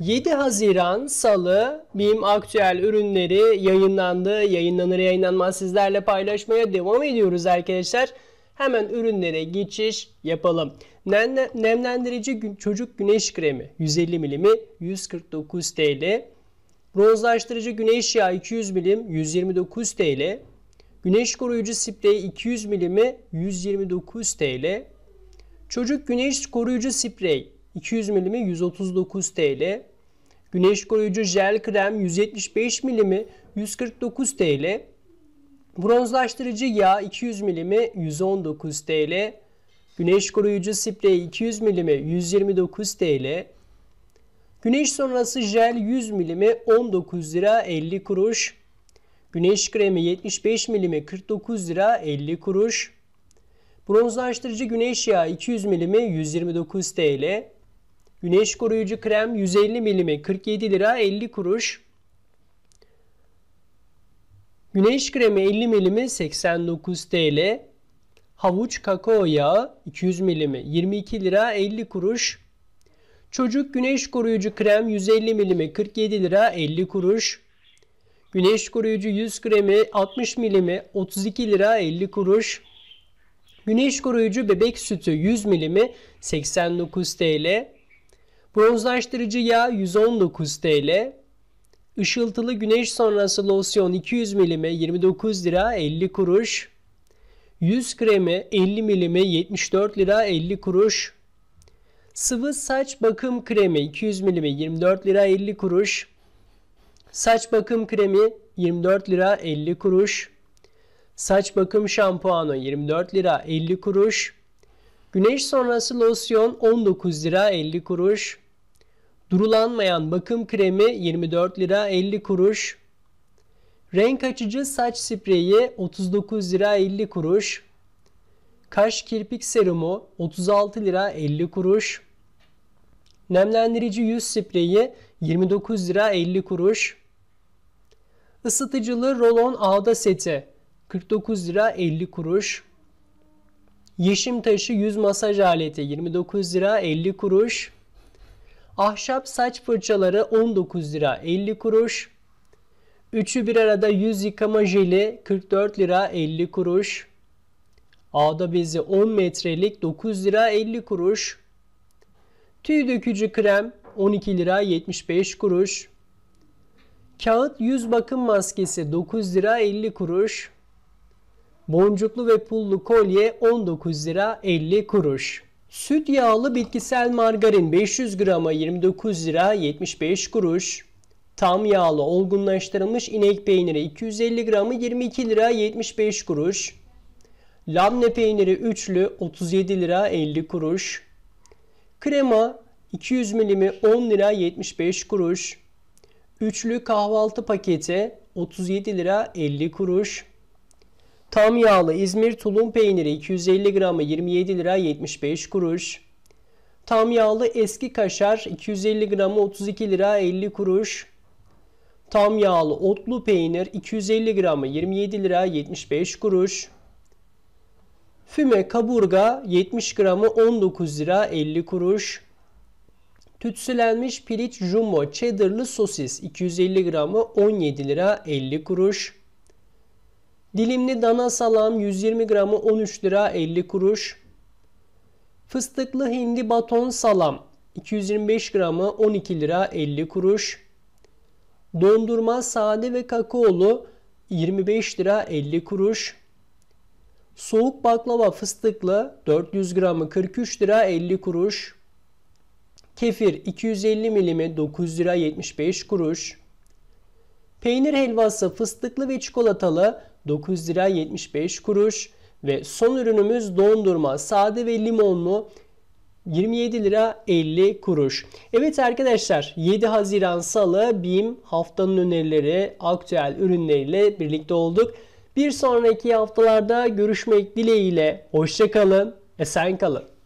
7 Haziran Salı BİM aktüel ürünleri yayınlandı. Yayınlanır yayınlanmaz sizlerle paylaşmaya devam ediyoruz arkadaşlar. Hemen ürünlere geçiş yapalım. Nemlendirici çocuk güneş kremi 150 milimi 149 TL. Bronzlaştırıcı güneş yağı 200 milim 129 TL. Güneş koruyucu spreyi 200 milimi 129 TL. Çocuk güneş koruyucu sprey 200 milimi 139 TL. Güneş koruyucu jel krem 175 mm 149 TL. Bronzlaştırıcı yağ 200 mm 119 TL. Güneş koruyucu sprey 200 mm 129 TL. Güneş sonrası jel 100 mm 19 lira 50 kuruş. Güneş kremi 75 mm 49 lira 50 kuruş. Bronzlaştırıcı güneş yağı 200 mm 129 TL. Güneş koruyucu krem 150 milimi 47 lira 50 kuruş. Güneş kremi 50 milimi 89 TL. Havuç kakao yağı 200 milimi 22 lira 50 kuruş. Çocuk güneş koruyucu krem 150 milimi 47 lira 50 kuruş. Güneş koruyucu yüz kremi 60 milimi 32 lira 50 kuruş. Güneş koruyucu bebek sütü 100 milimi 89 TL. Bronzlaştırıcı yağ 119 TL. Işıltılı güneş sonrası losyon 200 mm 29 lira 50 kuruş. Yüz kremi 50 mm 74 lira 50 kuruş. Sıvı saç bakım kremi 200 mm 24 lira 50 kuruş. Saç bakım kremi 24 lira 50 kuruş. Saç bakım şampuanı 24 lira 50 kuruş. Güneş sonrası losyon 19 lira 50 kuruş. Durulanmayan bakım kremi 24 lira 50 kuruş. Renk açıcı saç spreyi 39 lira 50 kuruş. Kaş kirpik serumu 36 lira 50 kuruş. Nemlendirici yüz spreyi 29 lira 50 kuruş. Isıtıcılı rolon ağda seti 49 lira 50 kuruş. Yeşim taşı yüz masaj aleti 29 lira 50 kuruş. Ahşap saç fırçaları 19 lira 50 kuruş. Üçü bir arada yüz yıkama jeli 44 lira 50 kuruş. Ağda bezi 10 metrelik 9 lira 50 kuruş. Tüy dökücü krem 12 lira 75 kuruş. Kağıt yüz bakım maskesi 9 lira 50 kuruş. Boncuklu ve pullu kolye 19 lira 50 kuruş. Süt yağlı bitkisel margarin 500 grama 29 lira 75 kuruş. Tam yağlı olgunlaştırılmış inek peyniri 250 gramı 22 lira 75 kuruş. Lamne peyniri üçlü 37 lira 50 kuruş. Krema 200 milimi 10 lira 75 kuruş. Üçlü kahvaltı paketi 37 lira 50 kuruş. Tam yağlı İzmir tulum peyniri 250 gramı 27 lira 75 kuruş. Tam yağlı eski kaşar 250 gramı 32 lira 50 kuruş. Tam yağlı otlu peynir 250 gramı 27 lira 75 kuruş. Füme kaburga 70 gramı 19 lira 50 kuruş. Tütsülenmiş piliç jumbo cheddarlı sosis 250 gramı 17 lira 50 kuruş. Dilimli dana salam 120 gramı 13 lira 50 kuruş. Fıstıklı hindi baton salam 225 gramı 12 lira 50 kuruş. Dondurma sade ve kakaolu 25 lira 50 kuruş. Soğuk baklava fıstıklı 400 gramı 43 lira 50 kuruş. Kefir 250 milimi 9 lira 75 kuruş. Peynir helvası fıstıklı ve çikolatalı 9 lira 75 kuruş ve son ürünümüz dondurma sade ve limonlu 27 lira 50 kuruş. Evet arkadaşlar 7 Haziran Salı BİM haftanın önerileri aktüel ürünleriyle birlikte olduk. Bir sonraki haftalarda görüşmek dileğiyle. Hoşçakalın, esen kalın.